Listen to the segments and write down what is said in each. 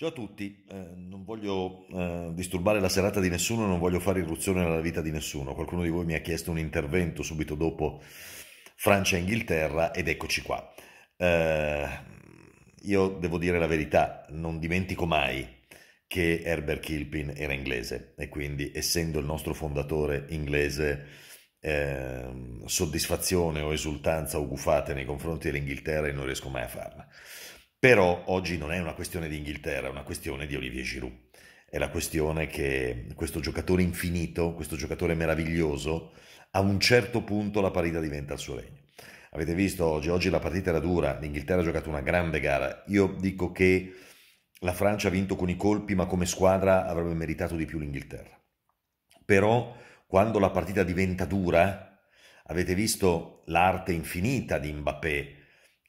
Ciao a tutti, eh, non voglio eh, disturbare la serata di nessuno, non voglio fare irruzione nella vita di nessuno. Qualcuno di voi mi ha chiesto un intervento subito dopo Francia e Inghilterra ed eccoci qua. Eh, io devo dire la verità, non dimentico mai che Herbert Kilpin era inglese e quindi essendo il nostro fondatore inglese ehm, soddisfazione o esultanza o gufate nei confronti dell'Inghilterra e non riesco mai a farla. Però oggi non è una questione di Inghilterra, è una questione di Olivier Giroud. È la questione che questo giocatore infinito, questo giocatore meraviglioso, a un certo punto la partita diventa il suo regno. Avete visto oggi, oggi la partita era dura, l'Inghilterra ha giocato una grande gara. Io dico che la Francia ha vinto con i colpi, ma come squadra avrebbe meritato di più l'Inghilterra. Però quando la partita diventa dura, avete visto l'arte infinita di Mbappé,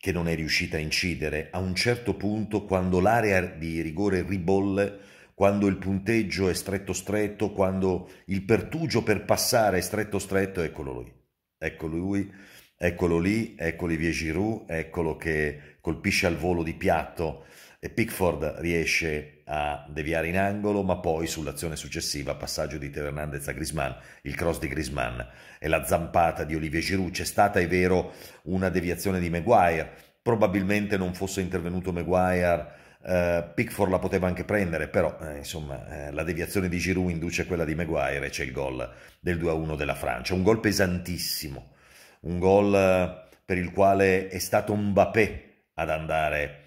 che non è riuscita a incidere, a un certo punto quando l'area di rigore ribolle, quando il punteggio è stretto stretto, quando il pertugio per passare è stretto stretto, eccolo lui. Eccolo lui, eccolo lì, eccolo Viegirou, eccolo che colpisce al volo di piatto e Pickford riesce a deviare in angolo, ma poi sull'azione successiva, passaggio di Teo Hernandez a Grisman, il cross di Grisman e la zampata di Olivier Giroud. C'è stata, è vero, una deviazione di Maguire, probabilmente non fosse intervenuto Maguire. Uh, Pickford la poteva anche prendere, però eh, insomma eh, la deviazione di Giroud induce quella di Maguire e c'è il gol del 2-1 della Francia. Un gol pesantissimo, un gol eh, per il quale è stato Mbappé ad andare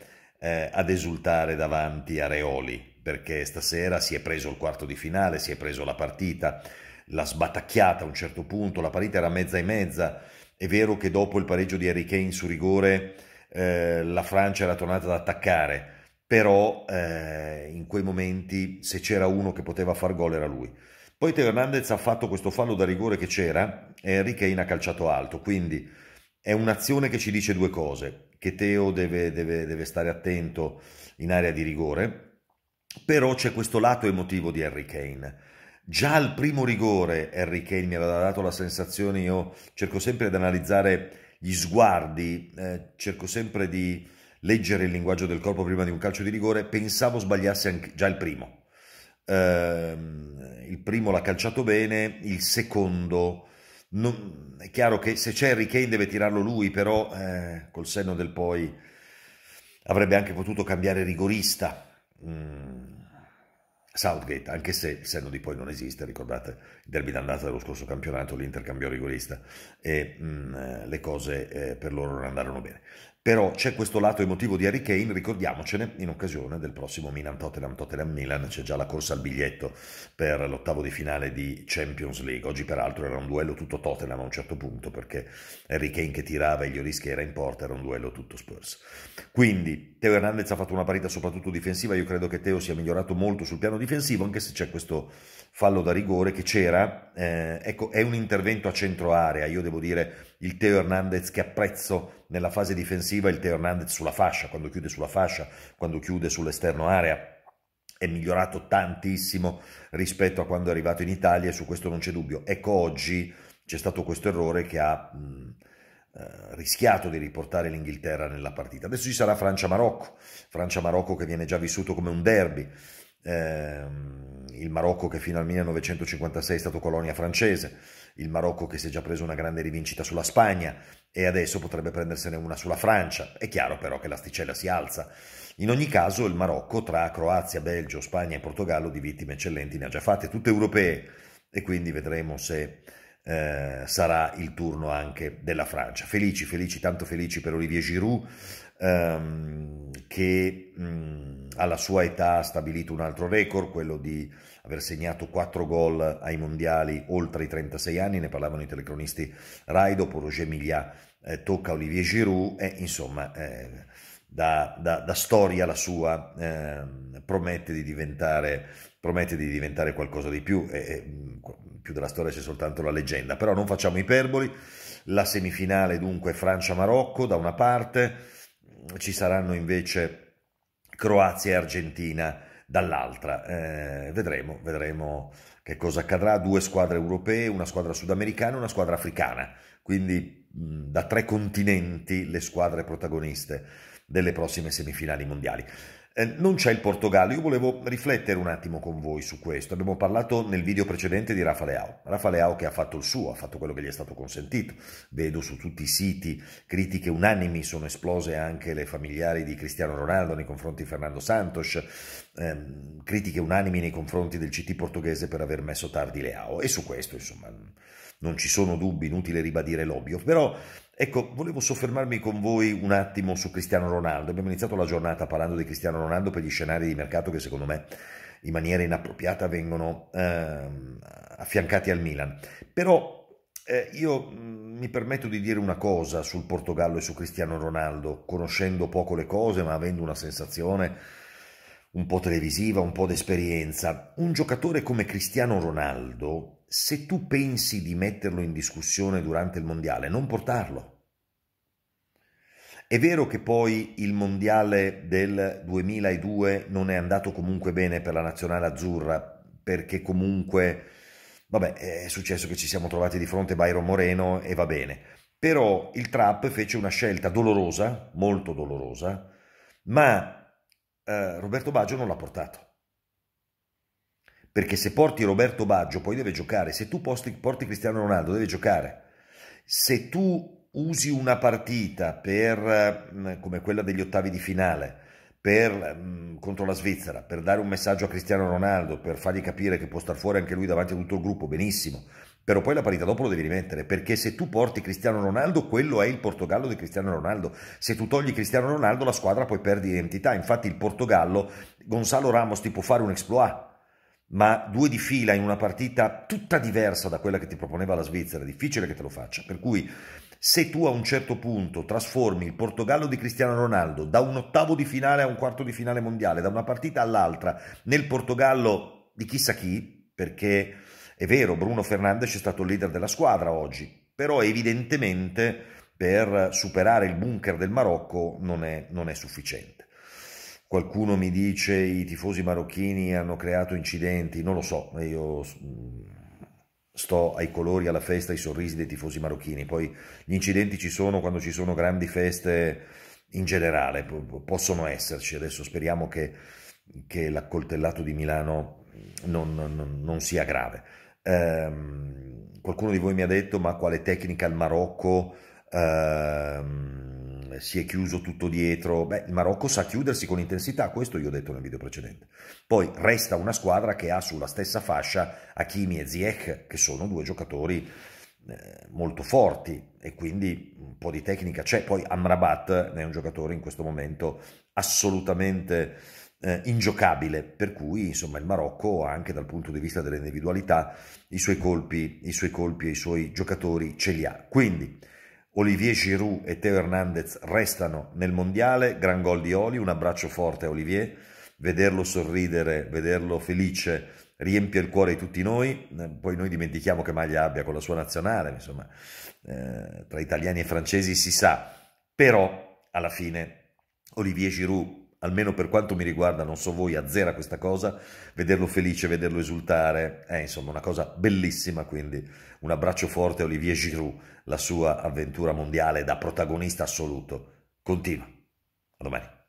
eh, ad esultare davanti a Reoli, perché stasera si è preso il quarto di finale, si è preso la partita, l'ha sbatacchiata a un certo punto, la partita era mezza e mezza, è vero che dopo il pareggio di Harry Kane su rigore eh, la Francia era tornata ad attaccare, però eh, in quei momenti se c'era uno che poteva far gol era lui. Poi Teo Hernandez ha fatto questo fallo da rigore che c'era e Harry Kane ha calciato alto, quindi è un'azione che ci dice due cose, che Teo deve, deve, deve stare attento in area di rigore, però c'è questo lato emotivo di Harry Kane. Già al primo rigore Harry Kane mi aveva dato la sensazione, io cerco sempre di analizzare gli sguardi, eh, cerco sempre di leggere il linguaggio del corpo prima di un calcio di rigore, pensavo sbagliasse anche, già il primo. Eh, il primo l'ha calciato bene, il secondo non, è chiaro che se c'è Harry Kane deve tirarlo lui, però eh, col senno del poi avrebbe anche potuto cambiare rigorista. Mm. Southgate, anche se il senno di poi non esiste, ricordate il derby d'andata dello scorso campionato, l'Inter cambiò rigorista e mh, mm, le cose eh, per loro non andarono bene. Però c'è questo lato emotivo di Harry Kane, ricordiamocene, in occasione del prossimo Milan Tottenham Tottenham Milan c'è già la corsa al biglietto per l'ottavo di finale di Champions League. Oggi peraltro era un duello tutto Tottenham a un certo punto perché Harry Kane che tirava e gli Glioris era in porta era un duello tutto Spurs. Quindi Teo Hernandez ha fatto una partita soprattutto difensiva, io credo che Teo sia migliorato molto sul piano difensivo anche se c'è questo fallo da rigore che c'era, eh, ecco è un intervento a centro area, io devo dire il Teo Hernandez che apprezzo nella fase difensiva il Teo Hernandez sulla fascia, quando chiude sulla fascia, quando chiude sull'esterno area, è migliorato tantissimo rispetto a quando è arrivato in Italia e su questo non c'è dubbio. Ecco oggi c'è stato questo errore che ha mh, eh, rischiato di riportare l'Inghilterra nella partita. Adesso ci sarà Francia-Marocco, Francia-Marocco che viene già vissuto come un derby, ehm, il Marocco che fino al 1956 è stato colonia francese, il Marocco che si è già preso una grande rivincita sulla Spagna e adesso potrebbe prendersene una sulla Francia. È chiaro però che l'asticella si alza. In ogni caso il Marocco tra Croazia, Belgio, Spagna e Portogallo di vittime eccellenti ne ha già fatte, tutte europee e quindi vedremo se eh, sarà il turno anche della Francia. Felici, felici, tanto felici per Olivier Giroud ehm, che mh, mm, alla sua età ha stabilito un altro record, quello di aver segnato 4 gol ai mondiali oltre i 36 anni, ne parlavano i telecronisti Rai, dopo Roger Miglia eh, tocca Olivier Giroud e insomma... Eh, da, da, da storia la sua eh, promette, di promette, di diventare, qualcosa di più, e, e, mm, più della storia c'è soltanto la leggenda, però non facciamo iperboli, la semifinale dunque Francia-Marocco da una parte, ci saranno invece Croazia e Argentina dall'altra. Eh, vedremo, vedremo che cosa accadrà. Due squadre europee, una squadra sudamericana e una squadra africana. Quindi mh, mm, da tre continenti le squadre protagoniste delle prossime semifinali mondiali. Eh, non c'è il Portogallo, io volevo riflettere un attimo con voi su questo. Abbiamo parlato nel video precedente di Rafa Leao. Rafa Leao che ha fatto il suo, ha fatto quello che gli è stato consentito. Vedo su tutti i siti critiche unanimi, sono esplose anche le familiari di Cristiano Ronaldo nei confronti di Fernando Santos, ehm, critiche unanimi nei confronti del CT portoghese per aver messo tardi Leao. E su questo, insomma, non ci sono dubbi, inutile ribadire l'obbio. Però Ecco, volevo soffermarmi con voi un attimo su Cristiano Ronaldo. Abbiamo iniziato la giornata parlando di Cristiano Ronaldo per gli scenari di mercato che secondo me in maniera inappropriata vengono ehm, affiancati al Milan. Però eh, io mm, mi permetto di dire una cosa sul Portogallo e su Cristiano Ronaldo, conoscendo poco le cose ma avendo una sensazione un po' televisiva, un po' d'esperienza. Un giocatore come Cristiano Ronaldo se tu pensi di metterlo in discussione durante il mondiale, non portarlo. È vero che poi il mondiale del 2002 non è andato comunque bene per la nazionale azzurra, perché comunque, vabbè, è successo che ci siamo trovati di fronte a Bairo Moreno e va bene. Però il Trap fece una scelta dolorosa, molto dolorosa, ma eh, Roberto Baggio non l'ha portato. Perché se porti Roberto Baggio poi deve giocare, se tu porti, porti Cristiano Ronaldo deve giocare. Se tu usi una partita per, mm, come quella degli ottavi di finale per, mm, contro la Svizzera per dare un messaggio a Cristiano Ronaldo, per fargli capire che può star fuori anche lui davanti a tutto il gruppo, benissimo, però poi la partita dopo lo devi rimettere perché se tu porti Cristiano Ronaldo quello è il Portogallo di Cristiano Ronaldo se tu togli Cristiano Ronaldo la squadra poi perde identità infatti il Portogallo Gonzalo Ramos ti può fare un exploit ma due di fila in una partita tutta diversa da quella che ti proponeva la Svizzera, è difficile che te lo faccia. Per cui se tu a un certo punto trasformi il Portogallo di Cristiano Ronaldo da un ottavo di finale a un quarto di finale mondiale, da una partita all'altra, nel Portogallo di chissà chi, perché è vero, Bruno Fernandes è stato il leader della squadra oggi, però evidentemente per superare il bunker del Marocco non è, non è sufficiente. Qualcuno mi dice i tifosi marocchini hanno creato incidenti, non lo so, io mm, sto ai colori, alla festa, ai sorrisi dei tifosi marocchini. Poi gli incidenti ci sono quando ci sono grandi feste in generale, possono esserci. Adesso speriamo che, che l'accoltellato di Milano non, non, non sia grave. Ehm, qualcuno di voi mi ha detto ma quale tecnica il Marocco Ehm, si è chiuso tutto dietro. Beh, il Marocco sa chiudersi con intensità, questo io ho detto nel video precedente. Poi resta una squadra che ha sulla stessa fascia Hakimi e Ziyech, che sono due giocatori eh, molto forti e quindi un po' di tecnica c'è. Poi Amrabat è un giocatore in questo momento assolutamente... Eh, ingiocabile, per cui insomma il Marocco anche dal punto di vista delle individualità i suoi colpi, i suoi colpi e i suoi giocatori ce li ha. Quindi Olivier Giroud e Teo Hernandez restano nel mondiale, gran gol di Oli, un abbraccio forte a Olivier, vederlo sorridere, vederlo felice riempie il cuore di tutti noi, poi noi dimentichiamo che maglia abbia con la sua nazionale, insomma, eh, tra italiani e francesi si sa, però alla fine Olivier Giroud almeno per quanto mi riguarda, non so voi, azzera questa cosa, vederlo felice, vederlo esultare, è eh, insomma una cosa bellissima, quindi un abbraccio forte a Olivier Giroud, la sua avventura mondiale da protagonista assoluto. Continua. A domani.